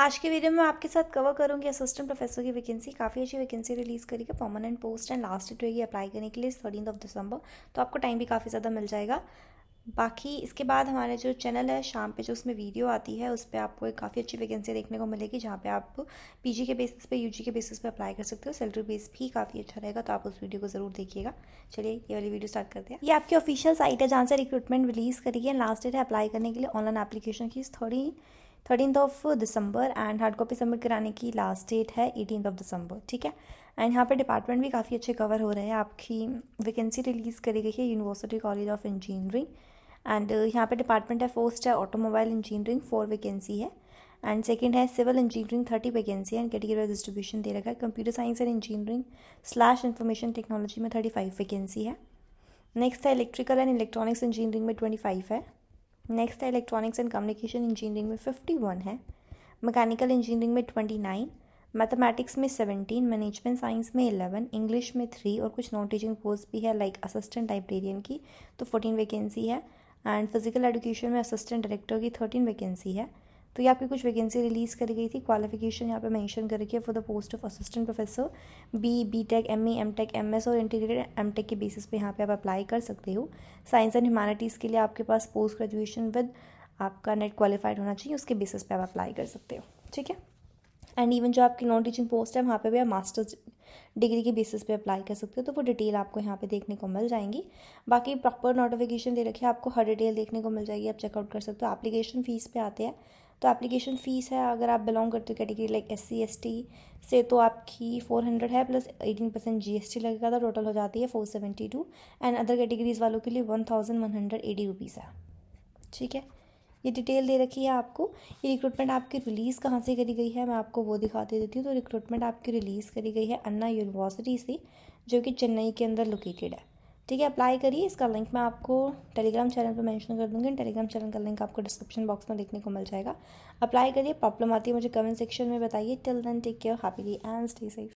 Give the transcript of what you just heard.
आज के वीडियो में आपके साथ कवर करूंगी असिस्टेंट प्रोफेसर की वैकेंसी काफ़ी अच्छी वैकेंसी रिलीज़ करी है permanent post and last date रहेगी अप्लाई करने के लिए थर्टीन ऑफ दिसंबर तो आपको टाइम भी काफ़ी ज़्यादा मिल जाएगा बाकी इसके बाद हमारे जो चैनल है शाम पे जो उसमें वीडियो आती है उस पर आपको एक काफ़ी अच्छी वैकेंसी देखने को मिलेगी जहाँ पे आप पीजी के बेसिस पे यूजी के बेसिस पे अप्लाई कर सकते हो सैलरी बेस भी काफ़ी अच्छा रहेगा तो आप उस वीडियो को ज़रूर देखिएगा चलिए ये वाली वीडियो स्टार्ट करते हैं ये आपकी ऑफिशियल साइट है जहाँ से रिक्रूटमेंट रिलीज़ करेगी लास्ट डेट है अप्लाई करने के लिए ऑनलाइन एप्लीकेशन की थोड़ी thirteen of December and hard copy submit कराने की लास्ट डेट है एटीन ऑफ दिसंबर ठीक है एंड यहाँ पे डिपार्टमेंट भी काफ़ी अच्छे कवर हो रहे हैं आपकी वैकेंसी रिलीज़ करी गई है university college of engineering and यहाँ पे डिपार्टमेंट है फर्स्ट है ऑटोमोबाइल इंजीनियरिंग फोर वैकेंसी है एंड सेकेंड है civil engineering thirty vacancy and category distribution दे रखा है computer science and engineering slash information technology में थर्टी फाइव वैकेंसी है नेक्स्ट है इलेक्ट्रिकल एंड इलेक्ट्रॉनिक्स इंजीनियरिंग में ट्वेंटी फाइव है नेक्स्ट है इलेक्ट्रॉनिक्स एंड कम्युनिकेशन इंजीनियरिंग में फिफ्टी वन है मैकेनिकल इंजीनियरिंग में ट्वेंटी नाइन मैथमेटिक्स में सेवनटीन मैनेजमेंट साइंस में इलेवन इंग्लिश में थ्री और कुछ नॉन टीचिंग पोस्ट भी है लाइक असिस्टेंट लाइब्रेरियन की तो फोर्टीन वैकेंसी है एंड फिजिकल एजुकेशन में असिस्टेंट डायरेक्टर की थर्टीन वैकेंसी है तो यहाँ पे कुछ वैकेंसी रिलीज़ करी गई थी क्वालिफिकेशन यहाँ पे मेंशन कर रखी है for the post of assistant professor B B tech M E M tech M S और इंटीग्रेटेड एम टेक के बेसिस पे यहाँ पे आप अप्लाई कर सकते हो साइंस एंड ह्यूमैनिटीज़ के लिए आपके पास पोस्ट ग्रेजुएशन विद आपका नेट क्वालिफाइड होना चाहिए उसके बेसिस पे आप अप्लाई कर सकते हो ठीक है एंड इवन जो आपकी नॉन टीचिंग पोस्ट है वहाँ पे भी आप मास्टर्स डिग्री के बेसिस पे अप्लाई कर सकते हो तो वो डिटेल आपको यहाँ पे देखने को मिल जाएंगी बाकी प्रॉपर नोटिफिकेशन दे रखी है आपको हर डिटेल देखने को मिल जाएगी आप चेकआउट कर सकते हो एप्लीकेशन फ़ीस पे आते हैं तो एप्लीकेशन फ़ीस है अगर आप बिलोंग करते हो category like S C S T से तो आपकी फ़ोर हंड्रेड है plus eighteen percent G S T लगेगा तो टोटल हो जाती है four seventy two and other categories वालों के लिए one thousand one hundred eighty rupees है ठीक है ये डिटेल दे रखी है आपको ये रिक्रूटमेंट आपकी रिलीज़ कहाँ से करी गई है मैं आपको वो दिखा दे देती हूँ तो रिक्रूटमेंट आपकी रिलीज़ करी गई है अन्ना यूनिवर्सिटी से जो कि चेन्नई के अंदर लोकेटेड है ठीक है अप्लाई करिए इसका लिंक मैं आपको टेलीग्राम चैनल पर मेंशन कर दूंगी टेलीग्राम चैनल का लिंक आपको डिस्क्रिप्शन बॉक्स में देखने को मिल जाएगा अप्लाई करिए प्रॉब्लम आती है मुझे कमेंट सेक्शन में बताइए till then take care happily and stay safe